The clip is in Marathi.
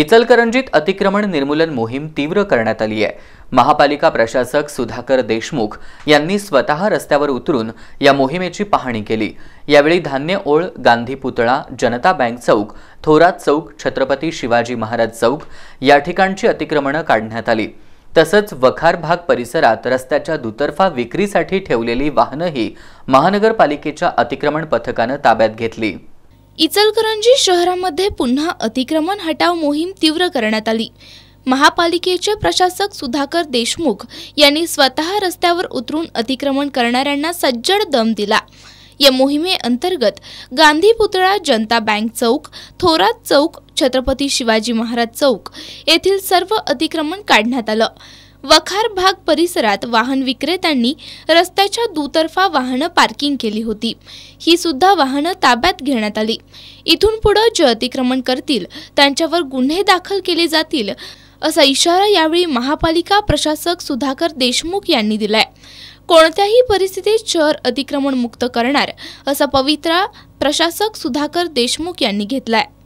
इचलकरंजीत अतिक्रमण निर्मूलन मोहीम तीव्र करण्यात आली आहे महापालिका प्रशासक सुधाकर देशमुख यांनी स्वतः रस्त्यावर उतरून या मोहिमेची पाहणी केली यावेळी धान्य ओळ गांधी पुतळा जनता बँक चौक थोरात चौक छत्रपती शिवाजी महाराज चौक या ठिकाणची अतिक्रमणं काढण्यात आली तसंच वखार भाग परिसरात रस्त्याच्या दुतर्फा विक्रीसाठी ठेवलेली वाहनंही महानगरपालिकेच्या अतिक्रमण पथकानं ताब्यात घेतली इचलकरंजी शहरामध्ये पुन्हा अतिक्रमण हटाव मोहीम तीव्र करण्यात आली महापालिकेचे प्रशासक सुधाकर देशमुख यांनी स्वतः रस्त्यावर उतरून अतिक्रमण करणाऱ्यांना सज्जड दम दिला या मोहिमे अंतर्गत गांधी पुतळा जनता बँक चौक थोरात चौक छत्रपती शिवाजी महाराज चौक येथील सर्व अतिक्रमण काढण्यात आलं वखार भाग परिसरात वाहन विक्रेत्यांनी रस्त्याच्या दुतर्फा वाहनं पार्किंग केली होती ही सुद्धा वाहनं ताब्यात घेण्यात आली इथून पुढे जे अतिक्रमण करतील त्यांच्यावर गुन्हे दाखल केले जातील असा इशारा यावेळी महापालिका प्रशासक सुधाकर देशमुख यांनी दिलाय कोणत्याही परिस्थितीत शहर अतिक्रमण मुक्त करणार असा पवित्रा प्रशासक सुधाकर देशमुख यांनी घेतलाय